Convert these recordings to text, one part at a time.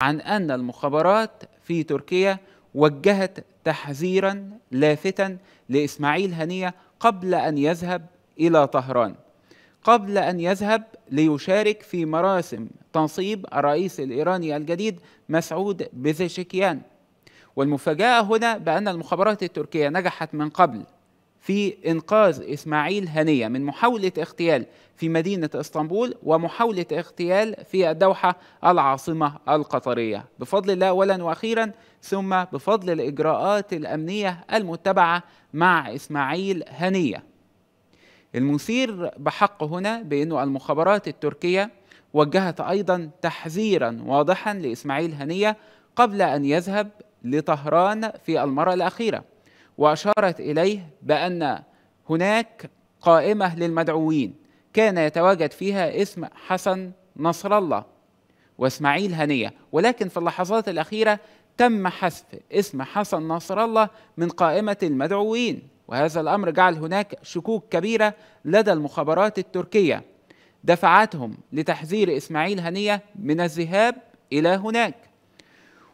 عن أن المخابرات في تركيا وجهت تحذيرا لافتا لإسماعيل هنية قبل أن يذهب إلى طهران قبل أن يذهب ليشارك في مراسم تنصيب الرئيس الإيراني الجديد مسعود بزشكيان والمفاجأة هنا بأن المخابرات التركية نجحت من قبل في إنقاذ إسماعيل هنية من محاولة اغتيال في مدينة اسطنبول ومحاولة اغتيال في الدوحة العاصمة القطرية بفضل الله أولا وأخيرا ثم بفضل الإجراءات الأمنية المتبعة مع إسماعيل هنية المثير بحق هنا بأن المخابرات التركية وجهت أيضا تحذيرا واضحا لإسماعيل هنية قبل أن يذهب لطهران في المرة الأخيرة واشارت اليه بان هناك قائمه للمدعوين كان يتواجد فيها اسم حسن نصر الله واسماعيل هنيه ولكن في اللحظات الاخيره تم حذف اسم حسن نصر الله من قائمه المدعوين وهذا الامر جعل هناك شكوك كبيره لدى المخابرات التركيه دفعتهم لتحذير اسماعيل هنيه من الذهاب الى هناك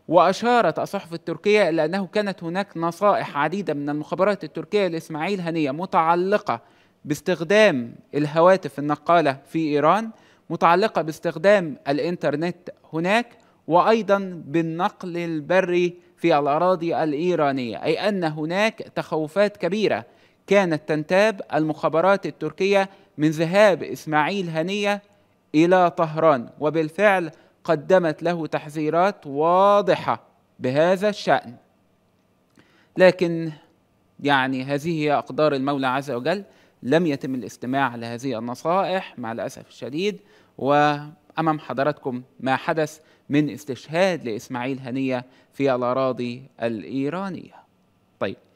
وأشارت الصحف التركية إلى أنه كانت هناك نصائح عديدة من المخابرات التركية لإسماعيل هنية متعلقة باستخدام الهواتف النقالة في إيران متعلقة باستخدام الإنترنت هناك وأيضا بالنقل البري في الأراضي الإيرانية أي أن هناك تخوفات كبيرة كانت تنتاب المخابرات التركية من ذهاب إسماعيل هنية إلى طهران وبالفعل قدمت له تحذيرات واضحه بهذا الشان لكن يعني هذه هي اقدار المولى عز وجل لم يتم الاستماع لهذه النصائح مع الاسف الشديد وامام حضراتكم ما حدث من استشهاد لاسماعيل هنيه في الاراضي الايرانيه طيب